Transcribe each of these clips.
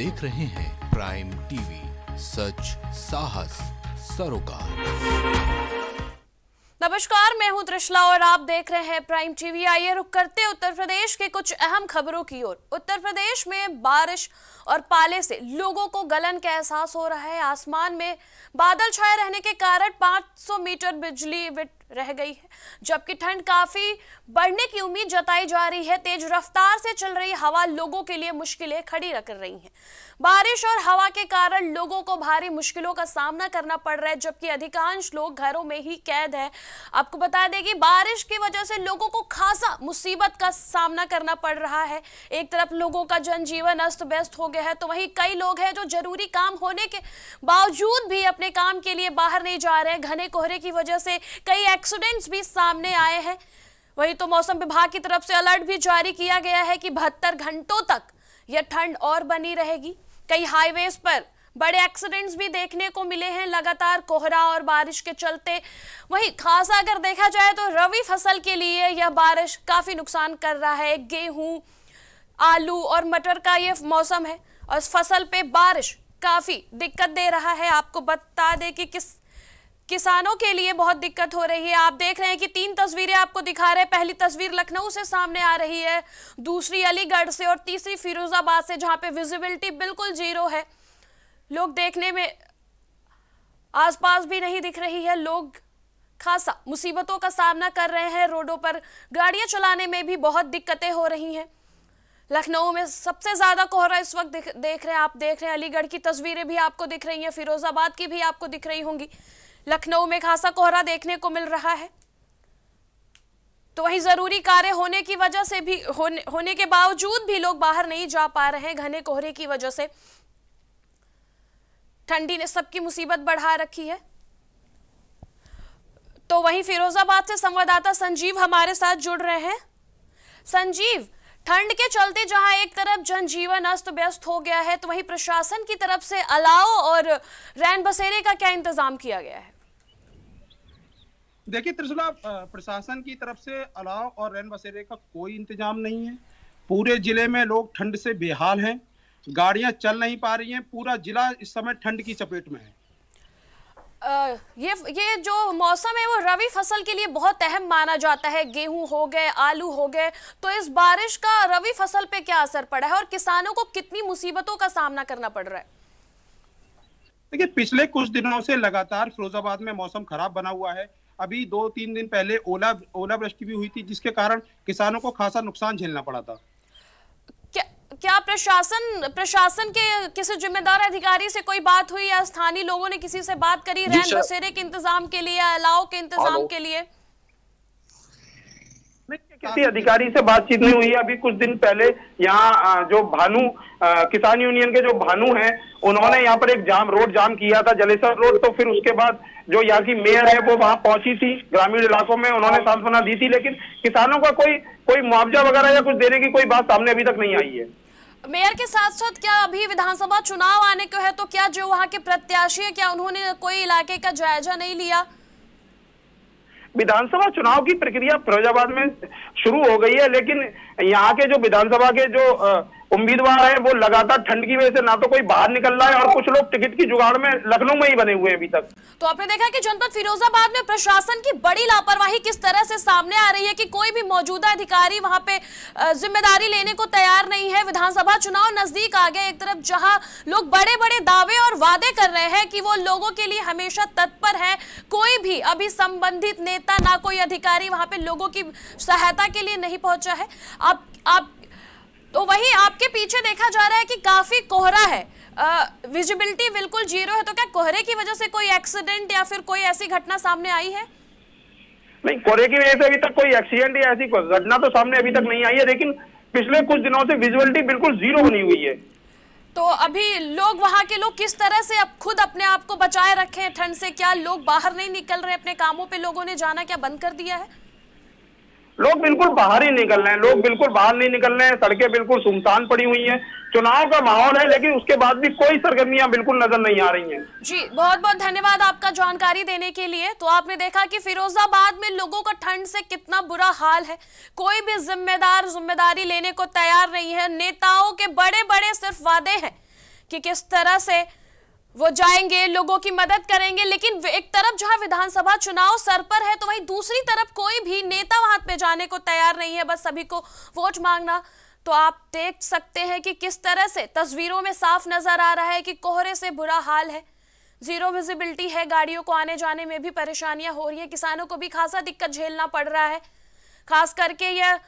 देख रहे हैं प्राइम टीवी सच साहस सरोकार नमस्कार मैं हूं त्रिशला और आप देख रहे हैं प्राइम टीवी आइए रुक करते उत्तर प्रदेश के कुछ अहम खबरों की ओर उत्तर प्रदेश में बारिश और पाले से लोगों को गलन का एहसास हो रहा है आसमान में बादल छाए रहने के कारण 500 मीटर बिजली वित रह गई है जबकि ठंड काफी बढ़ने की उम्मीद जताई जा रही है तेज रफ्तार से चल रही हवा लोगों के लिए मुश्किलें खड़ी रख रही है बारिश और हवा के कारण लोगों को भारी मुश्किलों का सामना करना पड़ रहा है जबकि अधिकांश लोग घरों में ही कैद है आपको बता दें कि बारिश की वजह से लोगों को खासा मुसीबत का सामना करना पड़ रहा है एक तरफ लोगों का जनजीवन अस्त व्यस्त हो गया है तो वहीं कई लोग हैं जो जरूरी काम होने के बावजूद भी अपने काम के लिए बाहर नहीं जा रहे हैं घने कोहरे की वजह से कई एक्सीडेंट्स भी सामने आए हैं वहीं तो मौसम विभाग की तरफ से अलर्ट भी जारी किया गया है कि बहत्तर घंटों तक यह ठंड और बनी रहेगी कई हाईवेज पर बड़े एक्सीडेंट्स भी देखने को मिले हैं लगातार कोहरा और बारिश के चलते वहीं खासा अगर देखा जाए तो रवि फसल के लिए यह बारिश काफ़ी नुकसान कर रहा है गेहूं आलू और मटर का यह मौसम है और इस फसल पे बारिश काफ़ी दिक्कत दे रहा है आपको बता दें कि किस किसानों के लिए बहुत दिक्कत हो रही है आप देख रहे हैं कि तीन तस्वीरें आपको दिखा रहे हैं पहली तस्वीर लखनऊ से सामने आ रही है दूसरी अलीगढ़ से और तीसरी फिरोजाबाद से जहां पे विजिबिलिटी बिल्कुल जीरो है लोग देखने में आसपास भी नहीं दिख रही है लोग खासा मुसीबतों का सामना कर रहे हैं रोडों पर गाड़ियां चलाने में भी बहुत दिक्कतें हो रही हैं लखनऊ में सबसे ज़्यादा कोहरा इस वक्त देख, देख रहे हैं आप देख रहे हैं अलीगढ़ की तस्वीरें भी आपको दिख रही हैं फिरोज़ाबाद की भी आपको दिख रही होंगी लखनऊ में खासा कोहरा देखने को मिल रहा है तो वहीं जरूरी कार्य होने की वजह से भी होने, होने के बावजूद भी लोग बाहर नहीं जा पा रहे हैं घने कोहरे की वजह से ठंडी ने सबकी मुसीबत बढ़ा रखी है तो वहीं फिरोजाबाद से संवाददाता संजीव हमारे साथ जुड़ रहे हैं संजीव ठंड के चलते जहां एक तरफ जनजीवन अस्त व्यस्त हो गया है तो वहीं प्रशासन की तरफ से अलाव और रैन बसेरे का क्या इंतजाम किया गया है देखिए त्रिशुला प्रशासन की तरफ से अलाव और रैन बसेरे का कोई इंतजाम नहीं है पूरे जिले में लोग ठंड से बेहाल हैं गाड़ियां चल नहीं पा रही हैं पूरा जिला इस समय ठंड की चपेट में है ये ये जो मौसम है वो रवि फसल के लिए बहुत अहम माना जाता है गेहूं हो गए आलू हो गए तो इस बारिश का रवि फसल पे क्या असर पड़ा है और किसानों को कितनी मुसीबतों का सामना करना पड़ रहा है देखिए पिछले कुछ दिनों से लगातार फिरोजाबाद में मौसम खराब बना हुआ है अभी दो तीन दिन पहले ओला ओलावृष्टि भी हुई थी जिसके कारण किसानों को खासा नुकसान झेलना पड़ा था क्या प्रशासन प्रशासन के किसी जिम्मेदार अधिकारी से कोई बात हुई या स्थानीय लोगों ने किसी से बात करी रैन बसेरे के इंतजाम के लिए अलाव के इंतजाम के लिए किसी अधिकारी से बातचीत नहीं हुई अभी कुछ दिन पहले यहाँ जो भानु किसान यूनियन के जो भानु हैं उन्होंने यहाँ पर एक जाम रोड जाम किया था जलेसर रोड तो फिर उसके बाद जो यहाँ की मेयर है वो वहाँ पहुंची थी ग्रामीण इलाकों में उन्होंने सांत्वना दी थी लेकिन किसानों का कोई कोई मुआवजा वगैरह या कुछ देने की कोई बात सामने अभी तक नहीं आई है मेयर के साथ साथ क्या अभी विधानसभा चुनाव आने को है तो क्या जो वहाँ के प्रत्याशी है क्या उन्होंने कोई इलाके का जायजा नहीं लिया विधानसभा चुनाव की प्रक्रिया फिरोजाबाद में शुरू हो गई है लेकिन यहाँ के जो विधानसभा के जो आ, उम्मीदवार है वो लगातार ठंड की वजह से ना तो कोई बाहर निकल रहा है और कुछ लोग टिकट की जुगाड़ में लखनऊ में ही बने हुए हैं अभी तक तो आपने देखा कि जनपद फिरोजाबाद में प्रशासन की बड़ी लापरवाही किस तरह से सामने आ रही है कि कोई भी मौजूदा अधिकारी वहां पे जिम्मेदारी लेने को तैयार नहीं है विधानसभा चुनाव नजदीक आ गए एक तरफ जहां लोग बड़े बड़े दावे और वादे कर रहे हैं कि वो लोगों के लिए हमेशा तत्पर है कोई भी अभी संबंधित नेता ना कोई अधिकारी वहां पे लोगों की सहायता के लिए नहीं पहुंचा है आप आप तो वही आपके पीछे देखा जा रहा है कि काफी कोहरा है विजिबिलिटी बिल्कुल जीरो है तो क्या कोहरे की वजह से कोई एक्सीडेंट या फिर कोई ऐसी घटना सामने आई है नहीं कोहरे की वजह से अभी तक कोई एक्सीडेंट या ऐसी घटना तो सामने अभी तक नहीं आई है लेकिन पिछले कुछ दिनों से विजिबिलिटी बिल्कुल जीरो बनी हुई है तो अभी लोग वहाँ के लोग किस तरह से अब खुद अपने आप को बचाए रखे ठंड से क्या लोग बाहर नहीं निकल रहे अपने कामों पे लोगों ने जाना क्या बंद कर दिया है लोग बिल्कुल बाहर ही निकल रहे हैं लोग बिल्कुल बाहर नहीं निकल रहे हैं सड़कें बिल्कुल सुनसान पड़ी हुई हैं चुनाव का माहौल है लेकिन उसके बाद भी कोई सरगर्मियां बिल्कुल नजर नहीं आ रही हैं जी बहुत बहुत धन्यवाद आपका जानकारी देने के लिए तो आपने देखा कि फिरोजाबाद में लोगों का ठंड से कितना बुरा हाल है कोई भी जिम्मेदार जिम्मेदारी लेने को तैयार नहीं है नेताओं के बड़े बड़े सिर्फ वादे हैं कि किस तरह से वो जाएंगे लोगों की मदद करेंगे लेकिन एक तरफ जहां विधानसभा चुनाव सर पर है तो वहीं दूसरी तरफ कोई भी नेता वहां पे जाने को तैयार नहीं है बस सभी को वोट मांगना तो आप देख सकते हैं कि किस तरह से तस्वीरों में साफ नजर आ रहा है कि कोहरे से बुरा हाल है जीरो विजिबिलिटी है गाड़ियों को आने जाने में भी परेशानियां हो रही है किसानों को भी खासा दिक्कत झेलना पड़ रहा है खास करके यह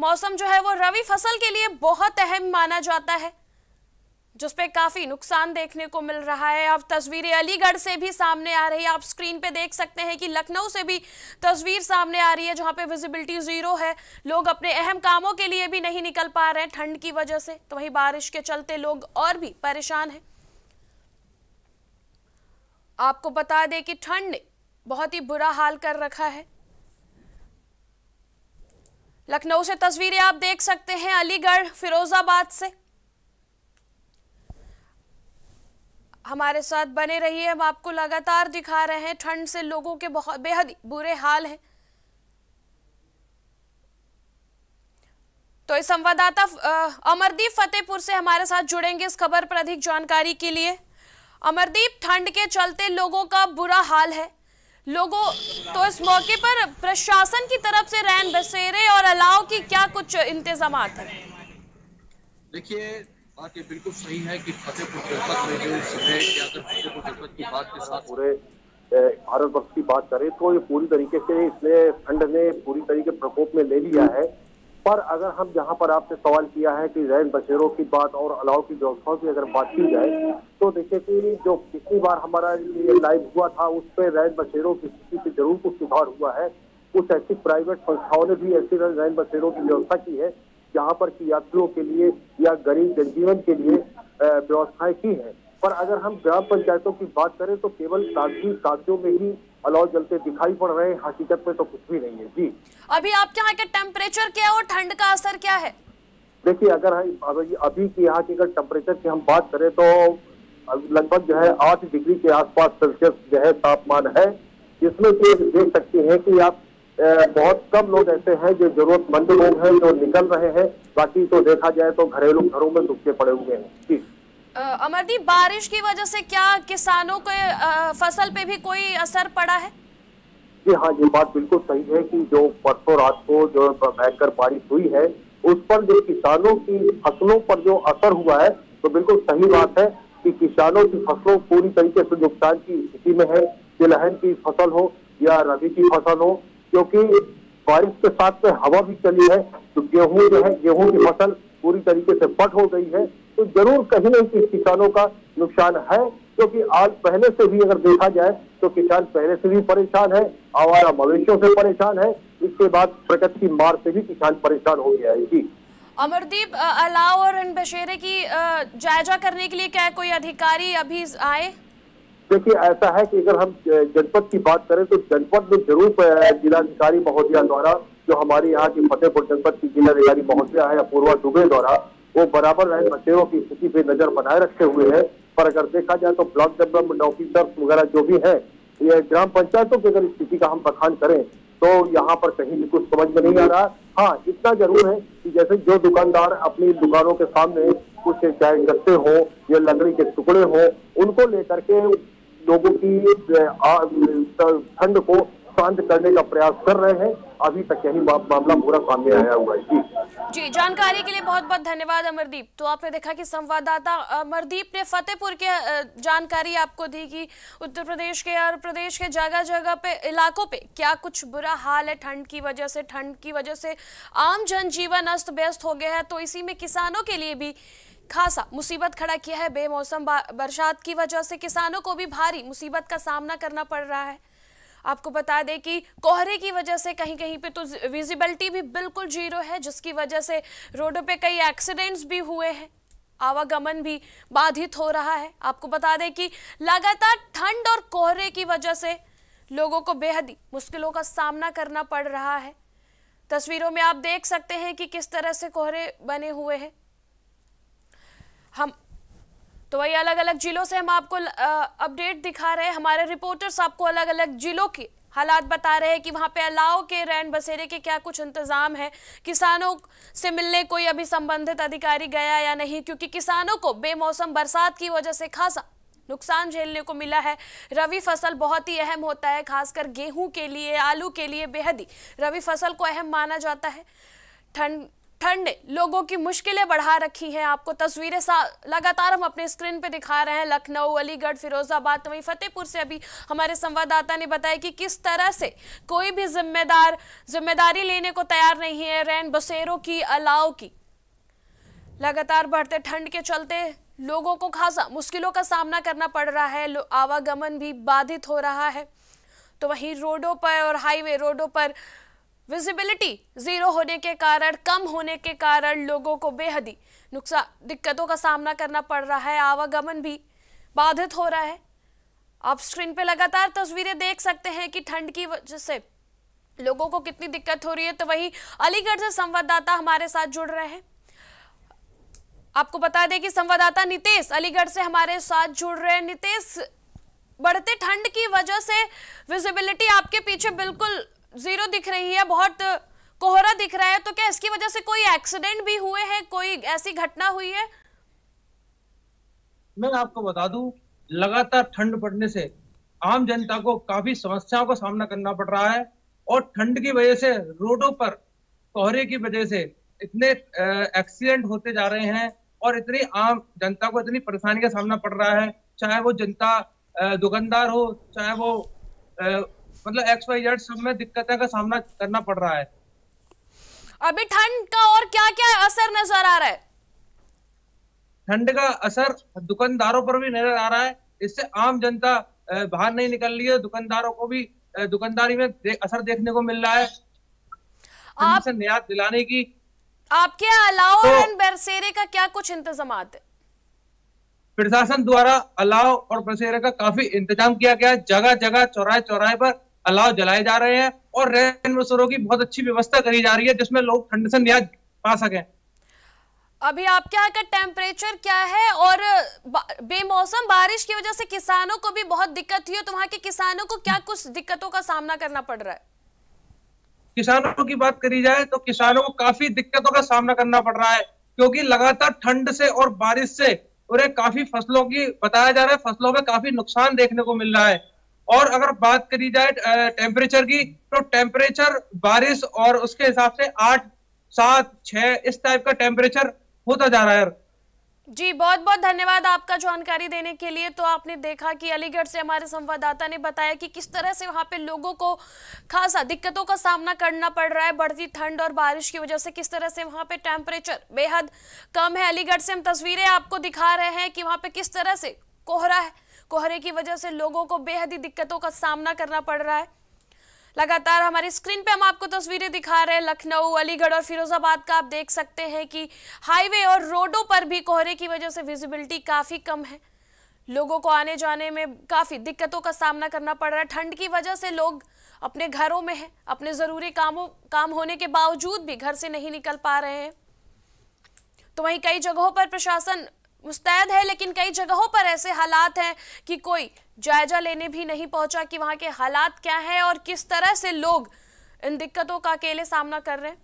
मौसम जो है वो रवि फसल के लिए बहुत अहम माना जाता है जिसपे काफी नुकसान देखने को मिल रहा है अब तस्वीरें अलीगढ़ से भी सामने आ रही है आप स्क्रीन पे देख सकते हैं कि लखनऊ से भी तस्वीर सामने आ रही है जहां पे विजिबिलिटी जीरो है लोग अपने अहम कामों के लिए भी नहीं निकल पा रहे हैं ठंड की वजह से तो वहीं बारिश के चलते लोग और भी परेशान हैं आपको बता दें कि ठंड ने बहुत ही बुरा हाल कर रखा है लखनऊ से तस्वीरें आप देख सकते हैं अलीगढ़ फिरोजाबाद से हमारे साथ बने रहिए हम आपको लगातार दिखा रहे हैं ठंड से लोगों के बहुत बेहद बुरे हाल हैं तो संवाददाता अमरदीप फतेहपुर से हमारे साथ जुड़ेंगे इस खबर पर अधिक जानकारी के लिए अमरदीप ठंड के चलते लोगों का बुरा हाल है लोगों तो इस मौके पर प्रशासन की तरफ से रैन बसेरे और अलाव की क्या कुछ इंतजाम है देखिए बात ये बिल्कुल सही है कि फतेहपुर जनपद में जो सुबह फतेहपुर जनपद की बात के साथ पूरे भारत वर्ष की बात करें तो ये पूरी तरीके से इसने ठंड ने पूरी तरीके प्रकोप में ले लिया है पर अगर हम जहां पर आपसे सवाल किया है कि रैन बशेरों की बात और अलाव की व्यवस्थाओं की अगर बात की जाए तो देखिए कि जो पिछली बार हमारा ये लाइव हुआ था उस पर रैन बशेरों की स्थिति से जरूर कुछ सुधार हुआ है कुछ ऐसी प्राइवेट संस्थाओं ने भी ऐसी रैन बशेरों की व्यवस्था की है यहाँ पर की यात्रियों के लिए या गरीब जनजीवन के लिए व्यवस्थाएं की है पर अगर हम ग्राम पंचायतों की बात करें तो केवल कागजी कागजों में ही अलाव जलते दिखाई पड़ रहे हैं हकीकत में तो कुछ भी नहीं है जी अभी आपके यहाँ के टेम्परेचर क्या है और ठंड का असर क्या है देखिए अगर अभी, अभी की यहाँ की अगर टेम्परेचर की हम बात करें तो लगभग जो है आठ डिग्री के आसपास सेल्सियस जो है तापमान है जिसमें कि देख सकते हैं कि आप बहुत कम लोग ऐसे हैं जो जरूरतमंद लोग हैं जो निकल रहे हैं बाकी तो देखा जाए तो घरेलू घरों में दुखे पड़े हुए हैं अमरदीप बारिश की वजह से क्या किसानों के फसल पे भी कोई असर पड़ा है जी हाँ ये बात बिल्कुल सही है कि जो परसों रात को जो भयंकर बारिश हुई है उस पर जो किसानों की फसलों पर जो असर हुआ है तो बिल्कुल सही बात है कि किसानों की फसलों पूरी तरीके से नुकसान की स्थिति में है तिलहन की फसल हो या रबी की फसल हो क्योंकि बारिश के साथ में हवा भी चली है तो गेहूं जो है गेहूं की फसल पूरी तरीके से फट हो गई है तो जरूर कहीं ना कहीं किसानों का नुकसान है क्योंकि आज पहले से भी अगर देखा जाए तो किसान पहले से भी परेशान है आवारा मवेशियों से परेशान है इसके बाद प्रकट की मार से भी किसान परेशान हो गया है जी अमरदीप अलाव और इन बशेरे की जायजा करने के लिए क्या कोई अधिकारी अभी आए देखिए ऐसा है कि अगर हम जनपद की बात करें तो जनपद में जरूर जिलाधिकारी महोदया द्वारा जो हमारे यहाँ की फतेहपुर जनपद की जिलाधिकारी महोदया है अपूर्वा दुबे द्वारा वो बराबर रहे बसेरों की स्थिति पे नजर बनाए रखे हुए हैं पर अगर देखा जाए तो ब्लॉक डेवलपमेंट ऑफिसर्स वगैरह जो भी है ये ग्राम पंचायतों की अगर स्थिति का हम बखान करें तो यहाँ पर कहीं भी कुछ समझ में नहीं आ रहा हाँ इतना जरूर है कि जैसे जो दुकानदार अपनी दुकानों के सामने कुछ चाय गत्ते हो या लकड़ी के टुकड़े हो उनको लेकर के लोगों की ठंड को शांत करने का प्रयास कर रहे हैं अभी तक यही मामला पूरा सामने आया हुआ है जी जी जानकारी के लिए बहुत बहुत धन्यवाद अमरदीप तो आपने देखा कि संवाददाता अमरदीप ने फतेहपुर के जानकारी आपको दी कि उत्तर प्रदेश के और प्रदेश के जगह जगह पे इलाकों पे क्या कुछ बुरा हाल है ठंड की वजह से ठंड की वजह से आम जनजीवन अस्त व्यस्त हो गया है तो इसी में किसानों के लिए भी खासा मुसीबत खड़ा किया है बेमौसम बरसात की वजह से किसानों को भी भारी मुसीबत का सामना करना पड़ रहा है आपको बता दें कि कोहरे की वजह से कहीं कहीं पे तो विजिबिलिटी भी बिल्कुल जीरो है जिसकी वजह से रोडों पे कई एक्सीडेंट्स भी हुए हैं आवागमन भी बाधित हो रहा है आपको बता दें कि लगातार ठंड और कोहरे की वजह से लोगों को बेहद मुश्किलों का सामना करना पड़ रहा है तस्वीरों में आप देख सकते हैं कि किस तरह से कोहरे बने हुए हैं हम तो वही अलग अलग जिलों से हम आपको अपडेट दिखा रहे हैं हमारे रिपोर्टर्स आपको अलग अलग जिलों की हालात बता रहे हैं कि वहाँ पे अलाव के रैन बसेरे के क्या कुछ इंतज़ाम है किसानों से मिलने कोई अभी संबंधित अधिकारी गया या नहीं क्योंकि किसानों को बेमौसम बरसात की वजह से खासा नुकसान झेलने को मिला है रवि फसल बहुत ही अहम होता है खासकर गेहूं के लिए आलू के लिए बेहद ही रवि फसल को अहम माना जाता है ठंड ठंड लोगों की मुश्किलें बढ़ा रखी हैं आपको तस्वीरें लगातार हम अपने स्क्रीन पे दिखा रहे हैं लखनऊ अलीगढ़ फिरोजाबाद वहीं फतेहपुर से अभी हमारे संवाददाता ने बताया कि किस तरह से कोई भी जिम्मेदार जिम्मेदारी लेने को तैयार नहीं है रैन बसेरों की अलाव की लगातार बढ़ते ठंड के चलते लोगों को खासा मुश्किलों का सामना करना पड़ रहा है आवागमन भी बाधित हो रहा है तो वहीं रोडों पर और हाईवे रोडों पर विजिबिलिटी जीरो होने के कारण कम होने के कारण लोगों को बेहदी नुकसान दिक्कतों का सामना करना पड़ रहा है आवागमन भी बाधित हो रहा है आप स्क्रीन पे लगातार तस्वीरें देख सकते हैं कि ठंड की वजह से लोगों को कितनी दिक्कत हो रही है तो वहीं अलीगढ़ से संवाददाता हमारे साथ जुड़ रहे हैं आपको बता दें कि संवाददाता नितेश अलीगढ़ से हमारे साथ जुड़ रहे हैं नितेश बढ़ते ठंड की वजह से विजिबिलिटी आपके पीछे बिल्कुल जीरो दिख रही है बहुत कोहरा दिख रहा है तो क्या इसकी वजह से कोई एक्सीडेंट भी हुए हैं कोई ऐसी घटना हुई है मैं आपको बता दूं लगातार ठंड पड़ने से आम जनता को काफी समस्याओं का सामना करना पड़ रहा है और ठंड की वजह से रोडों पर कोहरे की वजह से इतने एक्सीडेंट होते जा रहे हैं और इतनी आम जनता को इतनी परेशानी का सामना पड़ रहा है चाहे वो जनता दुकानदार हो चाहे वो मतलब एक्स वाई जेड सब में दिक्कतों का सामना करना पड़ रहा है अभी ठंड का और क्या क्या असर नजर आ रहा है ठंड का असर दुकानदारों पर भी नजर आ रहा है इससे आम जनता बाहर नहीं निकल रही है दुकानदारों को भी दुकानदारी में दे, असर देखने को मिल रहा है आप न्याय दिलाने की आपके अलाव तो, और बरसेरे का क्या कुछ इंतजाम है प्रशासन द्वारा अलाव और बरसेरे का काफी इंतजाम किया गया जगह जगह चौराहे चौराहे पर अलाव जलाए जा रहे हैं और रैन बसरों की बहुत अच्छी व्यवस्था करी जा रही है जिसमें लोग ठंड से न्याज पा सकें अभी आपके यहाँ का टेम्परेचर क्या है और बेमौसम बारिश की वजह से किसानों को भी बहुत दिक्कत हुई है तो वहाँ के किसानों को क्या कुछ दिक्कतों का सामना करना पड़ रहा है किसानों की बात करी जाए तो किसानों को काफी दिक्कतों का सामना करना पड़ रहा है क्योंकि लगातार ठंड से और बारिश से उन्हें काफी फसलों की बताया जा रहा है फसलों में काफी नुकसान देखने को मिल रहा है और अगर बात करी जाए टेम्परेचर की तो टेम्परेचर बारिश और उसके हिसाब से आठ सात छह इस टाइप का टेम्परेचर होता जा रहा है जी बहुत बहुत धन्यवाद आपका जानकारी देने के लिए तो आपने देखा कि अलीगढ़ से हमारे संवाददाता ने बताया कि किस तरह से वहाँ पे लोगों को खासा दिक्कतों का सामना करना पड़ रहा है बढ़ती ठंड और बारिश की वजह से किस तरह से वहाँ पे टेम्परेचर बेहद कम है अलीगढ़ से हम तस्वीरें आपको दिखा रहे हैं कि वहाँ पे किस तरह से कोहरा है कोहरे की वजह से लोगों को बेहद ही दिक्कतों का सामना करना पड़ रहा है लगातार हमारी स्क्रीन पे हम आपको तस्वीरें दिखा रहे हैं लखनऊ अलीगढ़ और फिरोजाबाद का आप देख सकते हैं कि हाईवे और रोडों पर भी कोहरे की वजह से विजिबिलिटी काफ़ी कम है लोगों को आने जाने में काफ़ी दिक्कतों का सामना करना पड़ रहा है ठंड की वजह से लोग अपने घरों में हैं अपने ज़रूरी कामों काम होने के बावजूद भी घर से नहीं निकल पा रहे हैं तो वहीं कई जगहों पर प्रशासन मुस्तैद है लेकिन कई जगहों पर ऐसे हालात हैं कि कोई जायजा लेने भी नहीं पहुंचा कि वहां के हालात क्या हैं और किस तरह से लोग इन दिक्कतों का अकेले सामना कर रहे हैं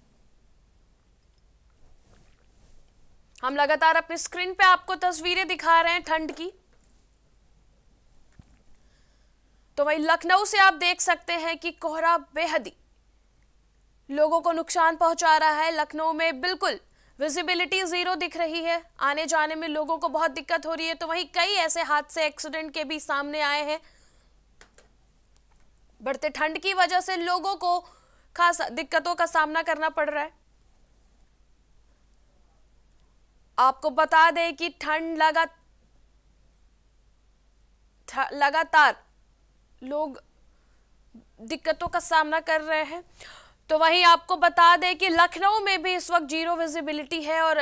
हम लगातार अपनी स्क्रीन पे आपको तस्वीरें दिखा रहे हैं ठंड की तो वही लखनऊ से आप देख सकते हैं कि कोहरा बेहदी लोगों को नुकसान पहुंचा रहा है लखनऊ में बिल्कुल विजिबिलिटी जीरो दिख रही है आने जाने में लोगों को बहुत दिक्कत हो रही है तो वहीं कई ऐसे हादसे एक्सीडेंट के भी सामने आए हैं बढ़ते ठंड की वजह से लोगों को खास दिक्कतों का सामना करना पड़ रहा है आपको बता दें कि ठंड लगा लगातार लोग दिक्कतों का सामना कर रहे हैं तो वहीं आपको बता दें कि लखनऊ में भी इस वक्त जीरो विजिबिलिटी है और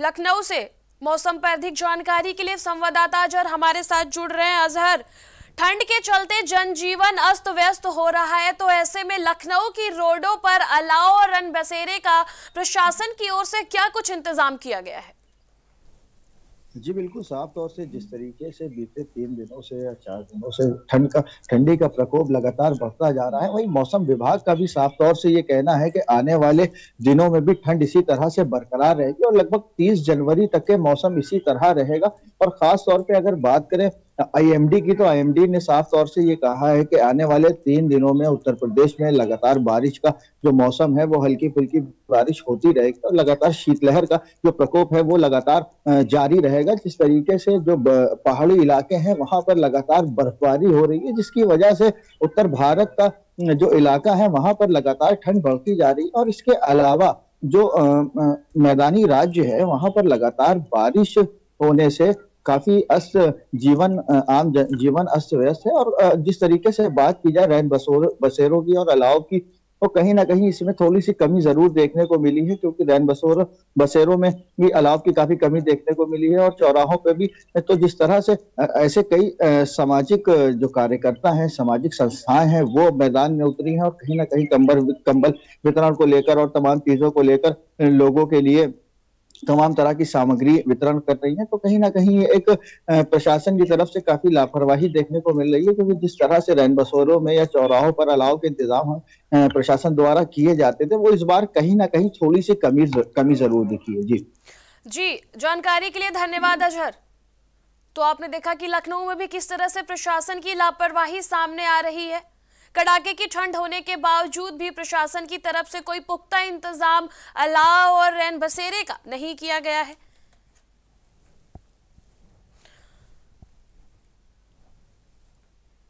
लखनऊ से मौसम पर अधिक जानकारी के लिए संवाददाता अजहर हमारे साथ जुड़ रहे हैं अजहर ठंड के चलते जनजीवन अस्त व्यस्त हो रहा है तो ऐसे में लखनऊ की रोडों पर अलाव और रन बसेरे का प्रशासन की ओर से क्या कुछ इंतजाम किया गया है जी बिल्कुल साफ तौर से जिस हम्म। तरीके से बीते तीन दिनों से या चार दिनों से ठंड का ठंडी का प्रकोप लगातार बढ़ता जा रहा है वही मौसम विभाग का भी साफ तौर से ये कहना है कि आने वाले दिनों में भी ठंड इसी तरह से बरकरार रहेगी और लगभग 30 जनवरी तक के मौसम इसी तरह रहेगा और खास तौर पे अगर बात करें आईएमडी की तो आईएमडी ने साफ तौर से ये कहा है कि आने वाले तीन दिनों में उत्तर प्रदेश में लगातार बारिश का जो मौसम है वो हल्की फुल्की बारिश होती रहेगी और लगातार शीतलहर का जो प्रकोप है वो लगातार जारी रहेगा जिस तरीके से जो पहाड़ी इलाके हैं वहां पर लगातार बर्फबारी हो रही है जिसकी वजह से उत्तर भारत का जो इलाका है वहां पर लगातार ठंड बढ़ती जा रही है और इसके अलावा जो मैदानी राज्य है वहां पर लगातार बारिश होने से काफी अस्त जीवन आम जीवन अस्त व्यस्त है और जिस तरीके से बात की जाए रैन बसोर बसेरों की और अलाव की तो कहीं ना कहीं इसमें थोड़ी सी कमी जरूर देखने को मिली है क्योंकि रैन बसोर बसेरों में भी अलाव की काफी कमी देखने को मिली है और चौराहों पर भी तो जिस तरह से ऐसे कई सामाजिक जो कार्यकर्ता हैं सामाजिक संस्थाएं हैं वो मैदान में उतरी हैं और कहीं ना कहीं कंबल कंबल वितरण को लेकर और तमाम चीजों को लेकर लोगों के लिए तमाम तरह की सामग्री वितरण कर रही है तो कहीं ना कहीं एक प्रशासन की तरफ से काफी लापरवाही देखने को मिल रही है क्योंकि जिस तरह से रैन बसोरों में या चौराहों पर अलाव के इंतजाम प्रशासन द्वारा किए जाते थे वो इस बार कहीं ना कहीं थोड़ी सी कमी कमी जरूर दिखी है जी जी जानकारी के लिए धन्यवाद अजहर तो आपने देखा कि लखनऊ में भी किस तरह से प्रशासन की लापरवाही सामने आ रही है कड़ाके की ठंड होने के बावजूद भी प्रशासन की तरफ से कोई पुख्ता इंतजाम अलाव और रैन बसेरे का नहीं किया गया है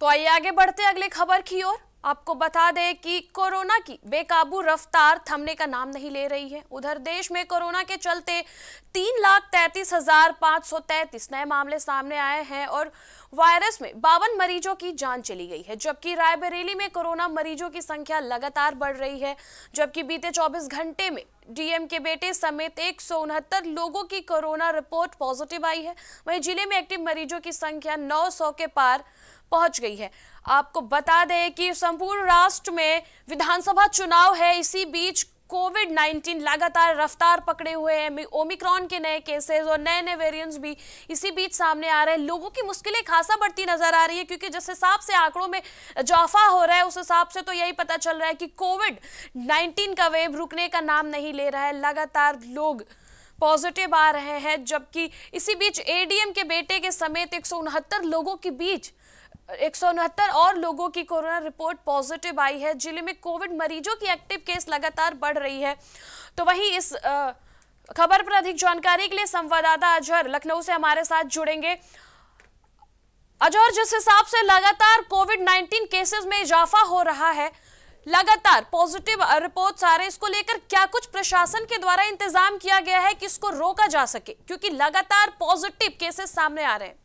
तो आइए आगे बढ़ते अगले खबर की ओर आपको बता दें कि कोरोना की बेकाबू रफ्तार थमने का नाम नहीं ले रही है उधर देश में कोरोना के चलते तीन लाख तैंतीस हजार पाँच सौ तैंतीस नए मामले सामने आए हैं और वायरस में बावन मरीजों की जान चली गई है जबकि रायबरेली में कोरोना मरीजों की संख्या लगातार बढ़ रही है जबकि बीते 24 घंटे में डीएम के बेटे समेत एक लोगों की कोरोना रिपोर्ट पॉजिटिव आई है वहीं जिले में एक्टिव मरीजों की संख्या नौ के पार पहुंच गई है आपको बता दें कि संपूर्ण राष्ट्र में विधानसभा चुनाव है इसी बीच कोविड 19 लगातार रफ्तार पकड़े हुए हैं ओमिक्रॉन के नए केसेस और नए नए वेरिएंट्स भी इसी बीच सामने आ रहे हैं लोगों की मुश्किलें खासा बढ़ती नजर आ रही है क्योंकि जिस हिसाब से आंकड़ों में इजाफा हो रहा है उस हिसाब से तो यही पता चल रहा है कि कोविड 19 का वेव रुकने का नाम नहीं ले रहा है लगातार लोग पॉजिटिव आ रहे हैं जबकि इसी बीच एडीएम के बेटे के समेत एक लोगों के बीच एक और लोगों की कोरोना रिपोर्ट पॉजिटिव आई है जिले में कोविड मरीजों की एक्टिव केस लगातार बढ़ रही है तो वहीं इस खबर पर अधिक जानकारी के लिए संवाददाता अजहर लखनऊ से हमारे साथ जुड़ेंगे अजहर जिस हिसाब से लगातार कोविड 19 केसेस में इजाफा हो रहा है लगातार पॉजिटिव रिपोर्ट आ रहे इसको लेकर क्या कुछ प्रशासन के द्वारा इंतजाम किया गया है कि इसको रोका जा सके क्योंकि लगातार पॉजिटिव केसेस सामने आ रहे हैं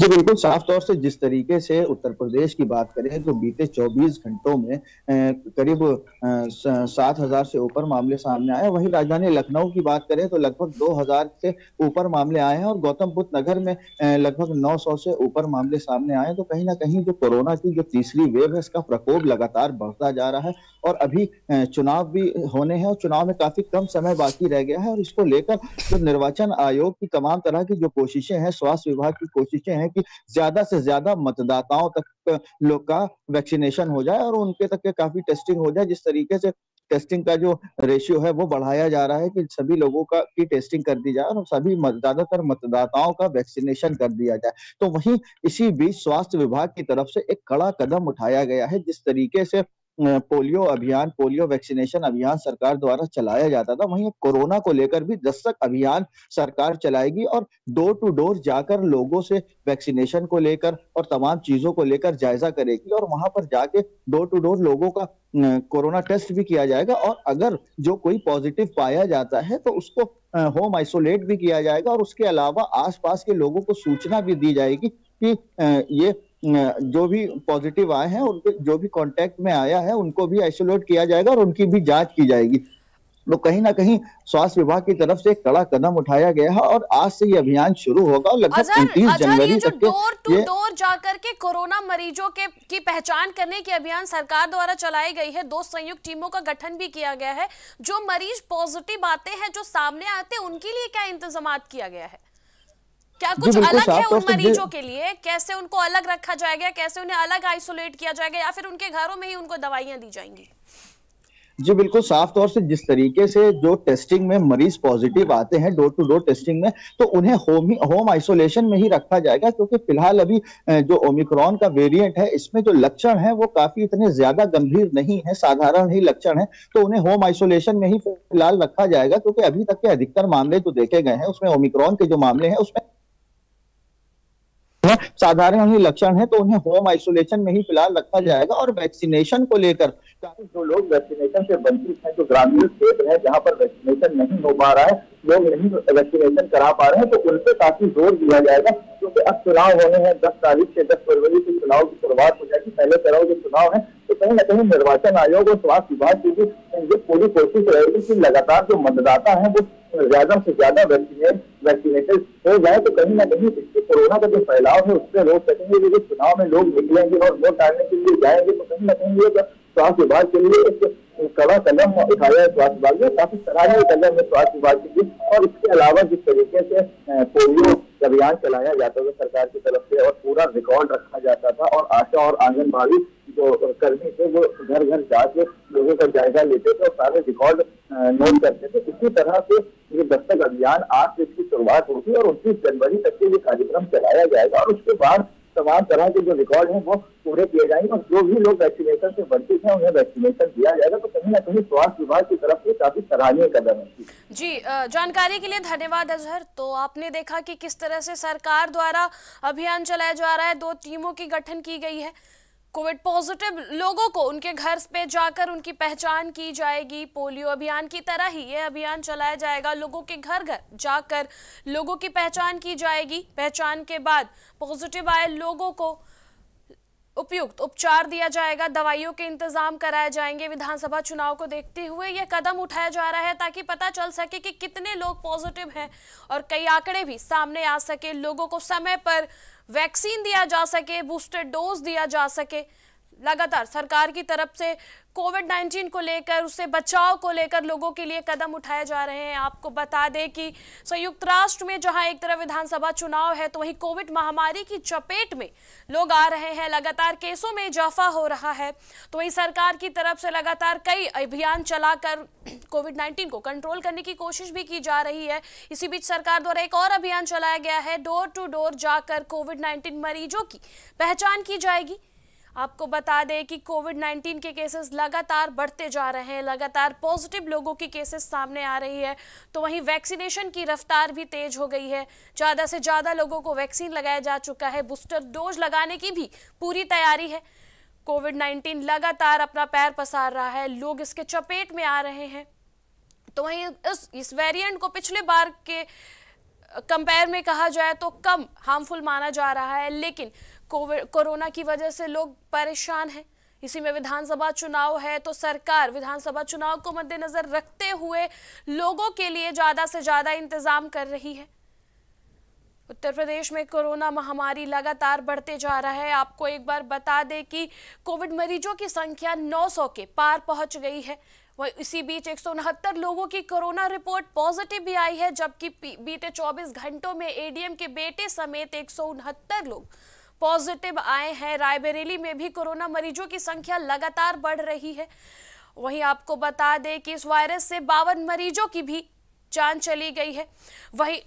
जी बिल्कुल साफ तौर से जिस तरीके से उत्तर प्रदेश की बात करें तो बीते 24 घंटों में करीब सात हजार से ऊपर मामले सामने आए वहीं राजधानी लखनऊ की बात करें तो लगभग 2000 से ऊपर मामले आए हैं और गौतम बुद्ध नगर में लगभग 900 से ऊपर मामले सामने आए तो कहीं ना कहीं जो कोरोना की जो तीसरी वेव है इसका प्रकोप लगातार बढ़ता जा रहा है और अभी चुनाव भी होने हैं और चुनाव में काफी कम समय बाकी रह गया है और इसको लेकर जो निर्वाचन आयोग की तमाम तरह की जो कोशिशें हैं स्वास्थ्य विभाग की कोशिशें हैं कि ज्यादा से ज्यादा मतदाताओं तक लोग का वैक्सीनेशन हो जाए और उनके तक काफी टेस्टिंग हो जाए जिस तरीके से टेस्टिंग का जो रेशियो है वो बढ़ाया जा रहा है कि सभी लोगों का की टेस्टिंग कर दी जाए और सभी ज्यादातर मतदाताओं का वैक्सीनेशन कर दिया जाए तो वहीं इसी बीच स्वास्थ्य विभाग की तरफ से एक कड़ा कदम उठाया गया है जिस तरीके से पोलियो अभियान पोलियो वैक्सीनेशन अभियान सरकार द्वारा चलाया जाता था वहीं कोरोना को लेकर भी दस्तक अभियान सरकार चलाएगी और डोर टू डोर जाकर लोगों से वैक्सीनेशन को लेकर और तमाम चीजों को लेकर जायजा करेगी और वहां पर जाके डोर टू डोर लोगों का कोरोना टेस्ट भी किया जाएगा और अगर जो कोई पॉजिटिव पाया जाता है तो उसको होम आइसोलेट भी किया जाएगा और उसके अलावा आसपास के लोगों को सूचना भी दी जाएगी कि ये जो भी पॉजिटिव आए हैं उनके जो भी कांटेक्ट में आया है उनको भी आइसोलेट किया जाएगा और उनकी भी जांच की जाएगी तो कहीं ना कहीं स्वास्थ्य विभाग की तरफ से कड़ा कदम उठाया गया है और आज से ये अभियान शुरू होगा लगभग उनतीस जनवरी तक डोर टू डोर जाकर के कोरोना मरीजों के की पहचान करने के अभियान सरकार द्वारा चलाई गई है दो संयुक्त टीमों का गठन भी किया गया है जो मरीज पॉजिटिव आते हैं जो सामने आते हैं उनके लिए क्या इंतजाम किया गया है क्या कुछ अलग है उन तो मरीजों के लिए कैसे उनको अलग रखा जाएगा कैसे उन्हें अलग आइसोलेट किया जाएगा या फिर उनके घरों में ही उनको दवाइयां दी जाएंगी जी बिल्कुल साफ तौर से जिस तरीके से जो टेस्टिंग में मरीज पॉजिटिव आते हैं डोर टू डोर टेस्टिंग में तो उन्हें होम होम आइसोलेशन में ही रखा जाएगा क्योंकि तो फिलहाल अभी जो ओमिक्रॉन का वेरिएंट है इसमें जो लक्षण है वो काफी इतने ज्यादा गंभीर नहीं है साधारण ही लक्षण है तो उन्हें होम आइसोलेशन में ही फिलहाल रखा जाएगा क्योंकि तो अभी तक के अधिकतर मामले जो देखे गए हैं उसमें ओमिक्रॉन के जो मामले हैं उसमें साधारण ही लक्षण है तो उन्हें होम आइसोलेशन में ही फिलहाल रखा जाएगा और वैक्सीनेशन को लेकर जो लोग वैक्सीनेशन से वंचित हैं जो ग्रामीण क्षेत्र है जहां पर वैक्सीनेशन नहीं हो पा रहा है लोग नहीं वैक्सीनेशन करा पा रहे हैं तो उन पर काफी जोर दिया जाएगा क्योंकि अब चुनाव होने हैं दस तारीख से दस फरवरी से चुनाव की शुरुआत हो जाएगी पहले तरह जो चुनाव है तो कहीं ना कहीं निर्वाचन आयोग और स्वास्थ्य विभाग की भी ये पूरी कोशिश रहेगी की लगातार जो मतदाता है वो ज्यादा से ज्यादा वैक्सीनेट वैक्सीनेटेड हो जाए तो कहीं ना कहीं इससे कोरोना का जो फैलाव है उससे रोक सकेंगे क्योंकि चुनाव में लोग निकलेंगे और वोट डालने के लिए जाएंगे तो कहीं ना कहीं ये स्वास्थ्य विभाग के लिए एक कड़ा कदम उठाया है स्वास्थ्य विभाग ने काफी सराहनीय कदम है स्वास्थ्य विभाग के लिए और इसके अलावा जिस तरीके से पोलियो अभियान चलाया जाता था सरकार की तरफ से और पूरा रिकॉर्ड रखा जाता था और आशा और आंगनबाड़ी जो कर्मी थे वो घर घर जाके लोगों का जायजा लेते थे और सारे रिकॉर्ड नोट करते थे इसी तरह से दस्तक अभियान आज से इसकी शुरुआत होगी और उनतीस जनवरी तक के लिए कार्यक्रम चलाया जाएगा और उसके बाद तमाम तरह के जो रिकॉर्ड हैं वो पूरे किए जाएंगे और जो भी लोग वैक्सीनेशन से वंचित हैं उन्हें वैक्सीनेशन दिया जाएगा तो कहीं ना कहीं स्वास्थ्य विभाग की तरफ से काफी सराहनीय कदम है जी जानकारी के लिए धन्यवाद अजहर तो आपने देखा कि किस तरह से सरकार द्वारा अभियान चलाया जा रहा है दो टीमों की गठन की गई है कोविड पॉजिटिव लोगों को उनके घर पे जाकर उनकी पहचान की जाएगी पोलियो अभियान की तरह ही ये अभियान चलाया जाएगा लोगों के घर घर जाकर लोगों की पहचान की जाएगी पहचान के बाद पॉजिटिव आए लोगों को उपयुक्त उपचार दिया जाएगा दवाइयों के इंतजाम कराए जाएंगे विधानसभा चुनाव को देखते हुए यह कदम उठाया जा रहा है ताकि पता चल सके कि कितने लोग पॉजिटिव हैं और कई आंकड़े भी सामने आ सके लोगों को समय पर वैक्सीन दिया जा सके बूस्टर डोज दिया जा सके लगातार सरकार की तरफ से कोविड 19 को लेकर उससे बचाव को लेकर लोगों के लिए कदम उठाए जा रहे हैं आपको बता दें कि संयुक्त राष्ट्र में जहां एक तरफ विधानसभा चुनाव है तो वहीं कोविड महामारी की चपेट में लोग आ रहे हैं लगातार केसों में इजाफा हो रहा है तो वहीं सरकार की तरफ से लगातार कई अभियान चलाकर कोविड 19 को कंट्रोल करने की कोशिश भी की जा रही है इसी बीच सरकार द्वारा एक और अभियान चलाया गया है डोर टू डोर जाकर कोविड नाइन्टीन मरीजों की पहचान की जाएगी आपको बता दें कि कोविड 19 के केसेस लगातार बढ़ते जा रहे हैं लगातार पॉजिटिव लोगों की केसेस सामने आ रही है तो वहीं वैक्सीनेशन की रफ्तार भी तेज हो गई है ज़्यादा से ज़्यादा लोगों को वैक्सीन लगाया जा चुका है बूस्टर डोज लगाने की भी पूरी तैयारी है कोविड 19 लगातार अपना पैर पसार रहा है लोग इसके चपेट में आ रहे हैं तो वहीं इस इस वेरियंट को पिछले बार के कंपेयर में कहा जाए तो कम हार्मफुल माना जा रहा है लेकिन कोरोना की वजह से लोग परेशान हैं इसी में विधानसभा चुनाव है तो सरकार विधानसभा चुनाव को मद्देनजर रखते हुए लोगों के लिए ज्यादा से ज्यादा इंतजाम कर रही है उत्तर प्रदेश में कोरोना महामारी लगातार बढ़ते जा रहा है आपको एक बार बता दें कि कोविड मरीजों की संख्या 900 के पार पहुंच गई है वह इसी बीच एक लोगों की कोरोना रिपोर्ट पॉजिटिव भी आई है जबकि बीते 24 घंटों में एडीएम के बेटे समेत एक लोग पॉजिटिव आए हैं रायबरेली में भी कोरोना मरीजों की संख्या लगातार बढ़ रही है वहीं आपको बता दें कि इस वायरस से बावन मरीजों की भी जान चली गई है वही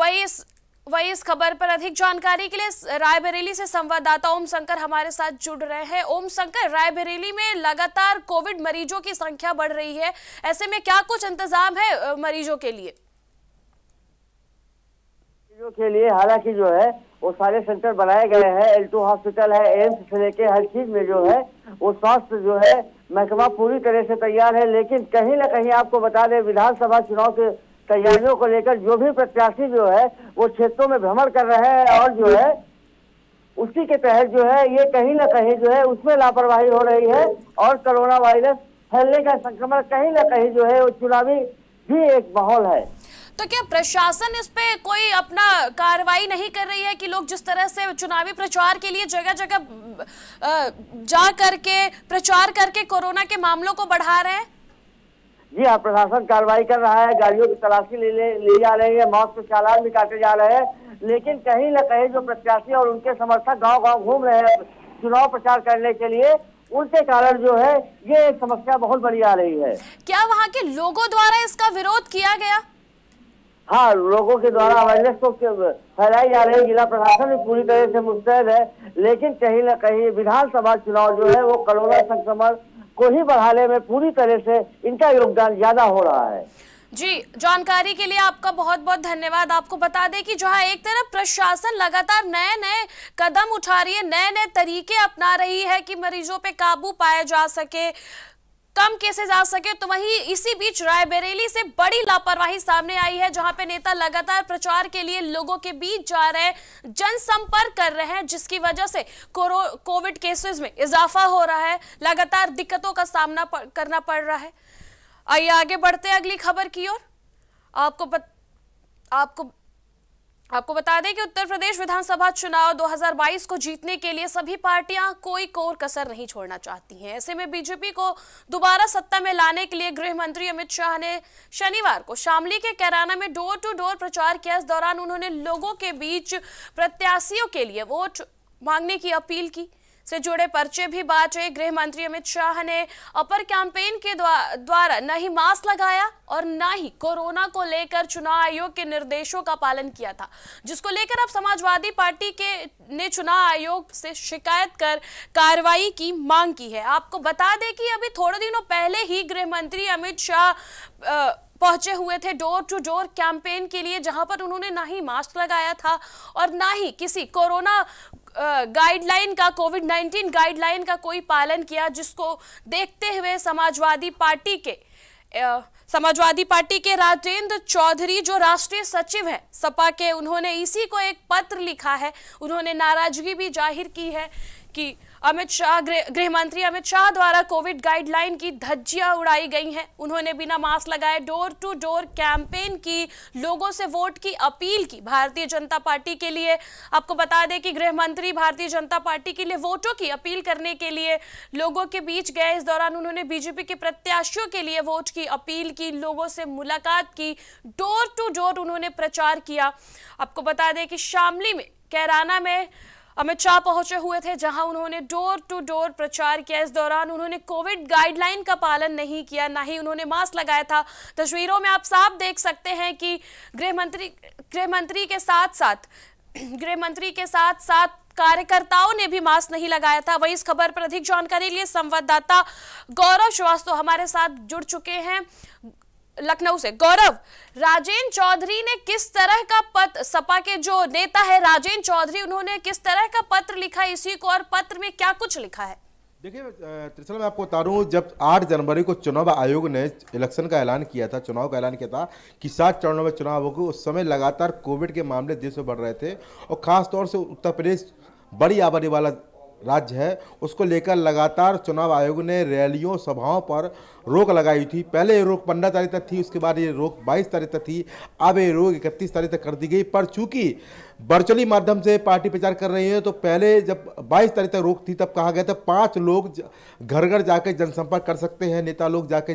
वही इस वही इस खबर पर अधिक जानकारी के लिए रायबरेली से संवाददाता ओम शंकर हमारे साथ जुड़ रहे हैं ओम शंकर रायबरेली में लगातार कोविड मरीजों की संख्या बढ़ रही है ऐसे में क्या कुछ इंतजाम है मरीजों के लिए मरीजों के लिए हालांकि जो है वो सारे सेंटर बनाए गए हैं एल टू हॉस्पिटल है एम्स से लेके हर चीज में जो है वो स्वास्थ्य जो है महकमा पूरी तरह से तैयार है लेकिन कहीं ना कहीं आपको बता दें विधानसभा चुनाव के तैयारियों को लेकर जो भी प्रत्याशी जो है वो क्षेत्रों में भ्रमण कर रहे हैं और जो है उसी के तहत जो है ये कहीं ना कहीं जो है उसमें लापरवाही हो रही है और कोरोना वायरस फैलने का संक्रमण कहीं ना कहीं जो है वो चुनावी भी एक माहौल है तो क्या प्रशासन इस पे कोई अपना कार्रवाई नहीं कर रही है कि लोग जिस तरह से चुनावी प्रचार के लिए जगह जगह जा करके प्रचार करके कोरोना के मामलों को बढ़ा रहे हैं जी हाँ प्रशासन कार्रवाई कर रहा है गाड़ियों की तलाशी ले ले, ले जा रहे है मौत के चालान भी काटे जा रहे हैं लेकिन कहीं ना कहीं जो प्रत्याशी और उनके समर्थक गांव गांव घूम रहे हैं चुनाव प्रचार करने के लिए उनके कारण जो है ये समस्या बहुत बड़ी आ रही है क्या वहाँ के लोगों द्वारा इसका विरोध किया गया हाँ लोगों के द्वारा अवेयरनेस को फैलाई जा रही है जिला प्रशासन भी पूरी तरह से मुस्तैद है लेकिन कहीं ना कहीं विधानसभा चुनाव जो है वो कोरोना संक्रमण को ही बढ़ाने में पूरी तरह से इनका योगदान ज्यादा हो रहा है जी जानकारी के लिए आपका बहुत बहुत धन्यवाद आपको बता दें कि जहां एक तरफ प्रशासन लगातार नए नए कदम उठा रही है नए नए तरीके अपना रही है कि मरीजों पे काबू पाया जा सके कम केसेस आ सके तो वहीं इसी बीच रायबरेली से बड़ी लापरवाही सामने आई है जहां पे नेता लगातार प्रचार के लिए लोगों के बीच जा रहे हैं जनसंपर्क कर रहे हैं जिसकी वजह से कोविड केसेस में इजाफा हो रहा है लगातार दिक्कतों का सामना पर, करना पड़ रहा है आइए आगे बढ़ते हैं अगली खबर की ओर आपको बत, आपको आपको बता दें कि उत्तर प्रदेश विधानसभा चुनाव 2022 को जीतने के लिए सभी पार्टियां कोई कोर कसर नहीं छोड़ना चाहती हैं ऐसे में बीजेपी को दोबारा सत्ता में लाने के लिए गृह मंत्री अमित शाह ने शनिवार को शामली के कैराना में डोर टू डोर प्रचार किया इस दौरान उन्होंने लोगों के बीच प्रत्याशियों के लिए वोट मांगने की अपील की से जुड़े पर्चे भी बांटे गृह मंत्री अमित शाह ने अपर कैंपेन के द्वारा न ही मास्क लगाया और न ही कोरोना को लेकर चुनाव आयोग के निर्देशों का पालन किया था जिसको लेकर अब समाजवादी पार्टी के ने चुनाव आयोग से शिकायत कर कार्रवाई की मांग की है आपको बता दें कि अभी थोड़े दिनों पहले ही गृह मंत्री अमित शाह पहुंचे हुए थे डोर टू डोर कैंपेन के लिए जहां पर उन्होंने ना ही मास्क लगाया था और ना ही किसी कोरोना गाइडलाइन का कोविड 19 गाइडलाइन का कोई पालन किया जिसको देखते हुए समाजवादी पार्टी के समाजवादी पार्टी के राजेंद्र चौधरी जो राष्ट्रीय सचिव हैं सपा के उन्होंने इसी को एक पत्र लिखा है उन्होंने नाराजगी भी जाहिर की है कि अमित शाह गृह मंत्री अमित शाह द्वारा कोविड गाइडलाइन की धज्जियां उड़ाई गई हैं उन्होंने बिना मास्क लगाए डोर टू डोर कैंपेन की लोगों से वोट की अपील की भारतीय जनता पार्टी के लिए आपको बता दें कि गृह मंत्री भारतीय जनता पार्टी के लिए वोटों की अपील करने के लिए लोगों के बीच गए इस दौरान उन्होंने बीजेपी के प्रत्याशियों के लिए वोट की अपील की लोगों से मुलाकात की डोर टू डोर उन्होंने प्रचार किया आपको बता दें कि शामली में कैराना में अमित शाह पहुंचे हुए थे जहां उन्होंने डोर टू डोर प्रचार किया इस दौरान उन्होंने कोविड गाइडलाइन का पालन नहीं किया ना ही उन्होंने मास्क लगाया था तस्वीरों में आप साफ देख सकते हैं कि गृह मंत्री गृह मंत्री के साथ साथ गृह मंत्री के साथ साथ कार्यकर्ताओं ने भी मास्क नहीं लगाया था वही इस खबर पर अधिक जानकारी लिए संवाददाता गौरव श्रीवास्तव हमारे साथ जुड़ चुके हैं लखनऊ से गौरव राजेंद्र चौधरी ने किस तरह का पत्र सपा के जो नेता है राजेंद्र चौधरी उन्होंने किस तरह का पत्र लिखा इसी को और पत्र में क्या कुछ लिखा है देखिए त्रिशल मैं आपको बता रहा हूँ जब 8 जनवरी को चुनाव आयोग ने इलेक्शन का ऐलान किया था चुनाव का ऐलान किया था कि सात चरणों में चुनाव होगा उस समय लगातार कोविड के मामले देश में बढ़ रहे थे और खासतौर से उत्तर प्रदेश बड़ी आबादी वाला राज्य है उसको लेकर लगातार चुनाव आयोग ने रैलियों सभाओं पर रोक लगाई थी पहले ये रोक पंद्रह तारीख तक थी उसके बाद ये रोक बाईस तारीख तक थी अब ये रोक इकतीस तारीख तक कर दी गई पर चूँकि वर्चुअली माध्यम से पार्टी प्रचार कर रही है तो पहले जब 22 तारीख तक रोक थी तब कहा गया था पांच लोग घर घर जाकर जनसंपर्क कर सकते हैं नेता लोग जाके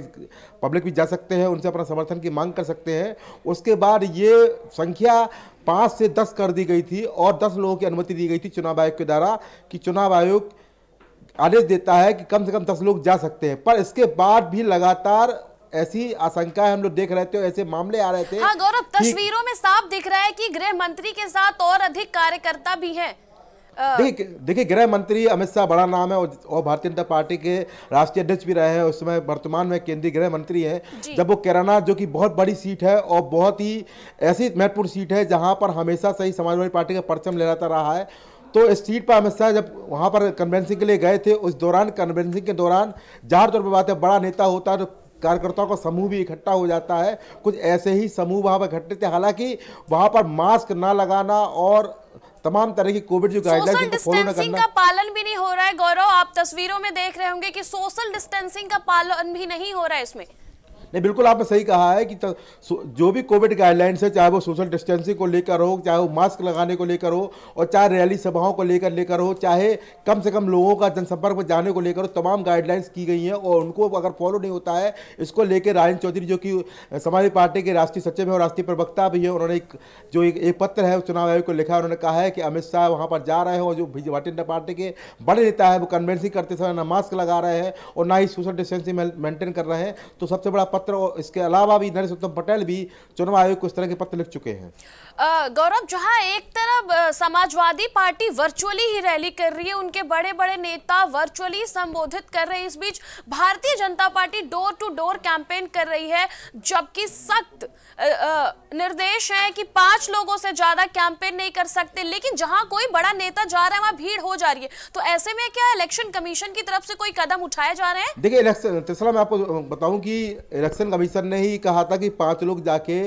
पब्लिक भी जा सकते हैं उनसे अपना समर्थन की मांग कर सकते हैं उसके बाद ये संख्या पाँच से दस कर दी गई थी और दस लोगों की अनुमति दी गई थी चुनाव आयोग के द्वारा कि चुनाव आयोग आदेश देता है कि कम से कम दस लोग जा सकते हैं पर इसके बाद भी लगातार ऐसी आशंका हम लोग देख रहे थे ऐसे मामले आ रहे थे हाँ गौरव तस्वीरों में साफ दिख रहा है कि गृह मंत्री के साथ और अधिक कार्यकर्ता भी हैं देखिए देखिए गृह मंत्री अमित शाह बड़ा नाम है और भारतीय जनता पार्टी के राष्ट्रीय अध्यक्ष भी रहे हैं उस समय वर्तमान में केंद्रीय गृह मंत्री हैं जब वो केराना जो कि बहुत बड़ी सीट है और बहुत ही ऐसी महत्वपूर्ण सीट है जहां पर हमेशा सही समाजवादी पार्टी का परचम लहराता रहा है तो इस सीट पर अमित शाह जब वहाँ पर कन्वेंसिंग के लिए गए थे उस दौरान कन्वेंसिंग के दौरान जहाँ तौर पर बात है बड़ा नेता होता है तो कार्यकर्ताओं का समूह भी इकट्ठा हो जाता है कुछ ऐसे ही समूह वहाँ पर इकट्ठे थे हालांकि वहाँ पर मास्क ना लगाना और तमाम तरह की कोविड जो गाइडलाइन फॉलो न करना का पालन भी नहीं हो रहा है गौरव आप तस्वीरों में देख रहे होंगे कि सोशल डिस्टेंसिंग का पालन भी नहीं हो रहा है इसमें नहीं बिल्कुल आपने सही कहा है कि जो भी कोविड गाइडलाइंस है चाहे वो सोशल डिस्टेंसिंग को लेकर हो चाहे वो मास्क लगाने को लेकर हो और चाहे रैली सभाओं को लेकर लेकर हो चाहे कम से कम लोगों का जनसंपर्क में जाने को लेकर हो तमाम गाइडलाइंस की गई हैं और उनको अगर फॉलो नहीं होता है इसको लेकर राजन चौधरी जो कि समाजवादी पार्टी के राष्ट्रीय सचिव हैं और राष्ट्रीय प्रवक्ता भी हैं उन्होंने एक जो एक, एक पत्र है चुनाव आयोग को लिखा है उन्होंने कहा है कि अमित शाह वहाँ पर जा रहे हैं और जो भारतीय जनता पार्टी के बड़े नेता है वो कन्वेंसिंग करते समय ना मास्क लगा रहे हैं और ना ही सोशल डिस्टेंसिंग मेंटेन कर रहे हैं तो सबसे बड़ा पत्र पत्र और इसके अलावा भी नरेश उत्तम पटेल भी चुनाव आयोग को इस तरह के पत्र लिख चुके हैं गौरव जहां एक तरफ समाजवादी पार्टी वर्चुअली ही रैली कर रही है उनके बड़े बड़े नेता वर्चुअली संबोधित कर रहे हैं इस बीच Bharatiya Janata party door to door campaign कर रही है जबकि सख्त निर्देश है कि पांच लोगों से ज्यादा कैंपेन नहीं कर सकते लेकिन जहां कोई बड़ा नेता जा रहा है वहां भीड़ हो जा रही है तो ऐसे में क्या इलेक्शन कमीशन की तरफ से कोई कदम उठाए जा रहे हैं देखिए इलेक्शन मैं आपको बताऊं कि इलेक्शन कमीशन ने ही कहा था कि पांच लोग जाके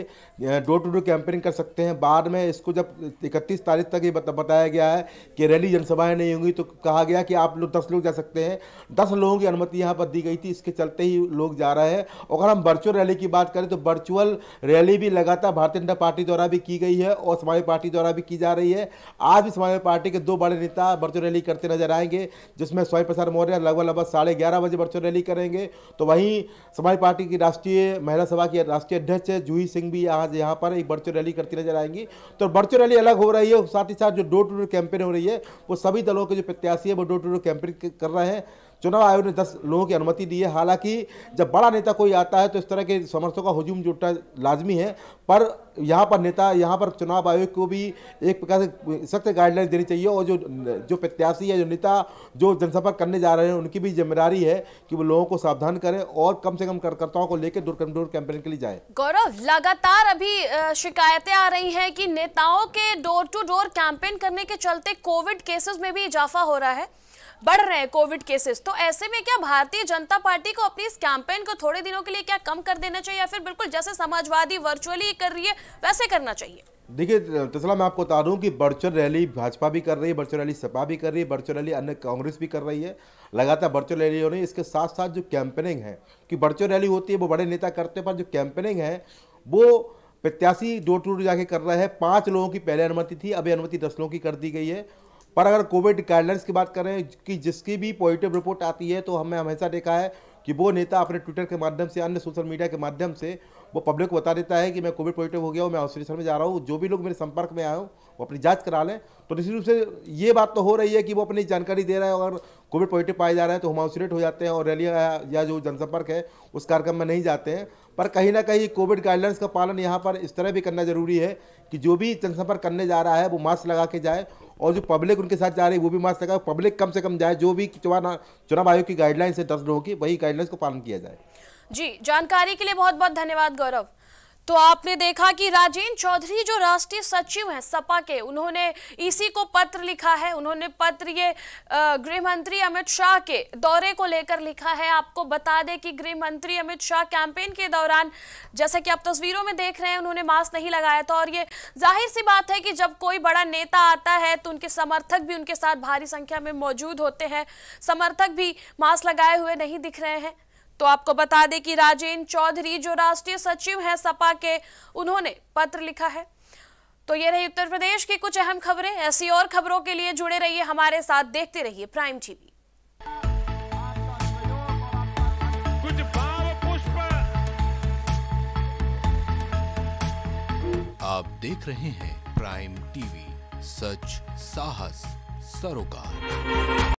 डोर टू डोर कैंपेनिंग कर सकते हैं बाद में इसको जब इकतीस तारीख तक ये बताया गया है कि रैली जनसभाएं नहीं होंगी तो कहा गया कि आप लोग दस लोग जा सकते हैं दस लोगों की अनुमति यहाँ पर दी गई थी इसके चलते ही लोग जा रहे हैं अगर हम वर्चुअल रैली की बात करें तो वर्चुअल रैली भी लगातार भारतीय जनता पार्टी द्वारा भी की गई है और समाजवादी पार्टी द्वारा भी की जा रही है आज भी समाजवादी पार्टी के दो बड़े नेता वर्चुअल रैली करते नजर आएंगे जिसमें स्वामी प्रसाद मौर्य लगभग लगभग साढ़े ग्यारह बजे वर्चुअल रैली करेंगे तो वहीं समाजवादी पार्टी की राष्ट्रीय महिला सभा की राष्ट्रीय अध्यक्ष जूही सिंह भी आज यहाँ पर एक वर्चुअल रैली करती नजर आएंगी तो वर्चुअल रैली अलग हो रही है साथ ही साथ जो डोर टू डोर कैंपेन हो रही है वो सभी दलों के जो प्रत्याशी है वो डोर टू डोर कैंपेन कर रहे हैं चुनाव आयोग ने दस लोगों की अनुमति दी है हालांकि जब बड़ा नेता कोई आता है तो इस तरह के समर्थकों का हजूम जुटना लाजमी है पर यहाँ पर नेता यहाँ पर चुनाव आयोग को भी एक प्रकार से सख्त गाइडलाइन देनी चाहिए और जो जो प्रत्याशी या जो नेता जो जनसंपर्क करने जा रहे हैं उनकी भी जिम्मेदारी है कि वो लोगों को सावधान करें और कम से कम कार्यकर्ताओं को लेकर दूर कम दूर कैंपेन के लिए जाए गौरव लगातार अभी शिकायतें आ रही हैं कि नेताओं के डोर टू डोर कैंपेन करने के चलते कोविड केसेस में भी इजाफा हो रहा है बढ़ रहे हैं कोविड केसेस तो ऐसे में क्या भारतीय जनता पार्टी को अपनी इस कैंपेन को थोड़े दिनों के लिए क्या कम कर देना चाहिए या फिर बिल्कुल जैसे समाजवादी वर्चुअली कर रही है वैसे करना चाहिए देखिए तसला मैं आपको बता दूं कि वर्चुअल रैली भाजपा भी कर रही है वर्चुअल रैली सपा भी कर रही है वर्चुअल रैली अन्य कांग्रेस भी कर रही है लगातार वर्चुअल रैली हो रही है इसके साथ साथ जो कैंपेनिंग है कि वर्चुअल रैली होती है वो बड़े नेता करते पर जो कैंपेनिंग है वो प्रत्याशी डोर टू डोर जाके कर रहा है पाँच लोगों की पहले अनुमति थी अभी अनुमति दस लोगों की कर दी गई है पर अगर कोविड गाइडलाइंस की बात करें कि जिसकी भी पॉजिटिव रिपोर्ट आती है तो हमने हमेशा देखा है कि वो नेता अपने ट्विटर के माध्यम से अन्य सोशल मीडिया के माध्यम से वो पब्लिक को बता देता है कि मैं कोविड पॉजिटिव हो गया हूँ मैं ऑस्ट्रेशन में जा रहा हूँ जो भी लोग मेरे संपर्क में आए हो वो अपनी जांच करा लें तो निश्चित रूप से ये बात तो हो रही है कि वो अपनी जानकारी दे रहा है और कोविड पॉजिटिव पाए जा रहे हैं तो हम ऑस्ट्रेट हो जाते हैं और रैली या जो जनसंपर्क है उस कार्यक्रम में नहीं जाते हैं पर कहीं ना कहीं कोविड गाइडलाइंस का पालन यहाँ पर इस तरह भी करना ज़रूरी है कि जो भी जनसंपर्क करने जा रहा है वो मास्क लगा के जाए और जो पब्लिक उनके साथ जा रही है वो भी मास्क लगाए पब्लिक कम से कम जाए जो भी चुनाव आयोग की गाइडलाइंस है दस लोगों की वही गाइडलाइंस को पालन किया जाए जी जानकारी के लिए बहुत बहुत धन्यवाद गौरव तो आपने देखा कि राजेंद्र चौधरी जो राष्ट्रीय सचिव हैं सपा के उन्होंने इसी को पत्र लिखा है उन्होंने पत्र ये गृह मंत्री अमित शाह के दौरे को लेकर लिखा है आपको बता दें कि गृह मंत्री अमित शाह कैंपेन के दौरान जैसे कि आप तस्वीरों में देख रहे हैं उन्होंने मास्क नहीं लगाया था और ये जाहिर सी बात है कि जब कोई बड़ा नेता आता है तो उनके समर्थक भी उनके साथ भारी संख्या में मौजूद होते हैं समर्थक भी मास्क लगाए हुए नहीं दिख रहे हैं तो आपको बता दें कि राजेंद्र चौधरी जो राष्ट्रीय सचिव हैं सपा के उन्होंने पत्र लिखा है तो ये रही उत्तर प्रदेश की कुछ अहम खबरें ऐसी और खबरों के लिए जुड़े रहिए हमारे साथ देखते रहिए प्राइम टीवी कुछ पुष्प आप देख रहे हैं प्राइम टीवी सच साहस सरोकार